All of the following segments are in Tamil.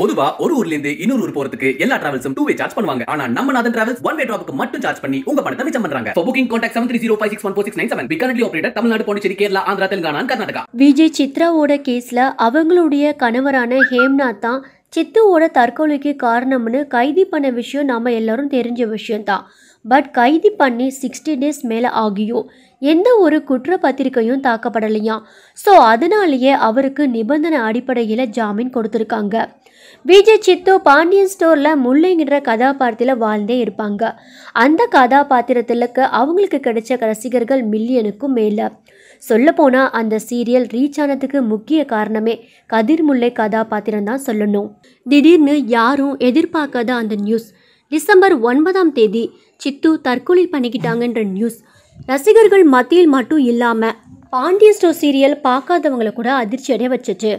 பொதுவா ஒரு ஊர்ல இருந்து இன்னொரு ஊர் போறதுக்கு எல்லா டிராவல்ஸும் டூ வே சார்ஜ் பண்ணுவாங்க ஆனா நம்ம நாதன் டிராவல்ஸ் ஒன் வே டிராவுக்கு மட்டும் சார்ஜ் பண்ணி உங்க பணத்தை மிச்சம் பண்றாங்க for booking contact seven three zero five six one four six nine seven operator Tamil Nadu Pondicherry Kerala Andhra Telangana Karnataka Vijay சித்ராவோட கேஸ்ல அவங்களுடைய கணவரான ஹேம்நாத் தான் சித்துவோட தற்கொலைக்கு காரணம்னு கைதி பண்ண விஷயம் நம்ம எல்லோரும் தெரிஞ்ச விஷயம்தான் பட் கைதி பண்ணி சிக்ஸ்டி டேஸ் மேலே ஆகியும் எந்த ஒரு குற்றப்பத்திரிக்கையும் தாக்கப்படலையா ஸோ அதனாலேயே அவருக்கு நிபந்தனை அடிப்படையில் ஜாமீன் கொடுத்துருக்காங்க விஜய் சித்து பாண்டியன் ஸ்டோரில் முல்லைங்கிற கதாபாத்திரத்தில் வாழ்ந்தே இருப்பாங்க அந்த கதாபாத்திரத்திலுக்கு அவங்களுக்கு கிடைச்ச ரசிகர்கள் மில்லியனுக்கும் மேலே சொல்லப்போனால் அந்த சீரியல் ரீச் ஆனதுக்கு முக்கிய காரணமே கதிர்முல்லை கதாபாத்திரம் தான் சொல்லணும் திடீர்னு யாரும் எதிர்பார்க்காத அந்த நியூஸ் டிசம்பர் ஒன்பதாம் தேதி சித்து தற்கொலை பண்ணிக்கிட்டாங்கன்ற நியூஸ் ரசிகர்கள் மத்தியில் மட்டும் இல்லாமல் பாண்டிய ஸ்டோர் சீரியல் பார்க்காதவங்களை கூட அதிர்ச்சி அடைய வச்சுச்சு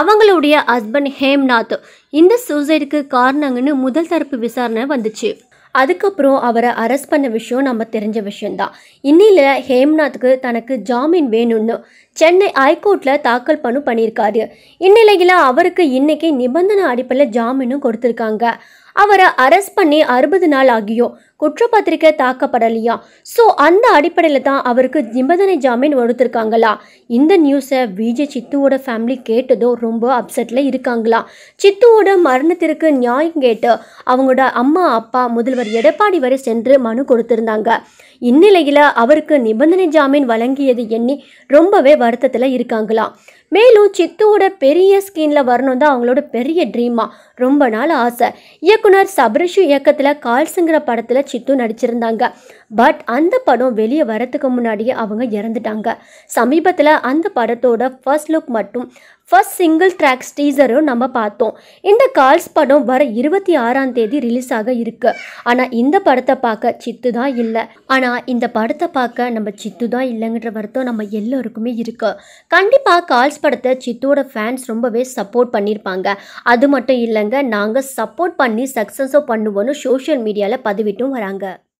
அவங்களுடைய ஹஸ்பண்ட் ஹேம்நாத் இந்த சூசைடுக்கு காரணங்கன்னு முதல் தரப்பு விசாரணை வந்துச்சு அதுக்கப்புறம் அவரை அரெஸ்ட் பண்ண விஷயம் நம்ம தெரிஞ்ச விஷயம்தான் இன்னில ஹேம்நாத்துக்கு தனக்கு ஜாமீன் வேணும்னு சென்னை ஹைகோர்ட்டில் தாக்கல் பண்ணு பண்ணியிருக்காரு இந்நிலையில் அவருக்கு இன்றைக்கி நிபந்தனை அடிப்படையில் ஜாமீனும் கொடுத்துருக்காங்க அவரை அரெஸ்ட் பண்ணி அறுபது நாள் ஆகியோ குற்றப்பத்திரிக்கை தாக்கப்படலையா ஸோ அந்த அடிப்படையில் தான் அவருக்கு நிபந்தனை ஜாமீன் கொடுத்துருக்காங்களா இந்த நியூஸை விஜய் சித்துவோட ஃபேமிலி கேட்டதும் ரொம்ப அப்செட்டில் இருக்காங்களா சித்துவோட மரணத்திற்கு நியாயம் கேட்டு அவங்களோட அம்மா அப்பா முதல்வர் எடப்பாடி வரை சென்று மனு கொடுத்துருந்தாங்க இந்நிலையில் அவருக்கு நிபந்தனை ஜாமீன் வழங்கியது எண்ணி ரொம்பவே வருத்தத்தில் இருக்காங்களாம் மேலும் சித்துவோட பெரிய ஸ்கீனில் வரணும் தான் அவங்களோட பெரிய ட்ரீமா ரொம்ப நாள் ஆசை இயக்குனர் சபரிஷு இயக்கத்தில் கால்ஸுங்கிற படத்தில் சித்து நடிச்சிருந்தாங்க பட் அந்த படம் வெளியே வரத்துக்கு முன்னாடியே அவங்க இறந்துட்டாங்க சமீபத்தில் அந்த படத்தோட ஃபர்ஸ்ட் லுக் மட்டும் ஃபர்ஸ்ட் சிங்கிள் ட்ராக்ஸ் டீசரும் நம்ம பார்த்தோம் இந்த கால்ஸ் படம் வர இருபத்தி ஆறாம் தேதி ரிலீஸ் ஆக இருக்கு ஆனால் இந்த படத்தை பார்க்க சித்து தான் இல்லை ஆனால் இந்த படத்தை பார்க்க நம்ம சித்து தான் இல்லைங்கிற வருத்தம் நம்ம எல்லோருக்குமே இருக்கு கண்டிப்பாக கால்ஸ் படத்தை சித்தோட ஃபேன்ஸ் ரொம்பவே சப்போர்ட் பண்ணியிருப்பாங்க அது மட்டும் இல்லைங்க நாங்கள் சப்போர்ட் பண்ணி சக்ஸஸும் பண்ணுவோன்னு சோஷியல் மீடியாவில் பதிவிட்டும் வராங்க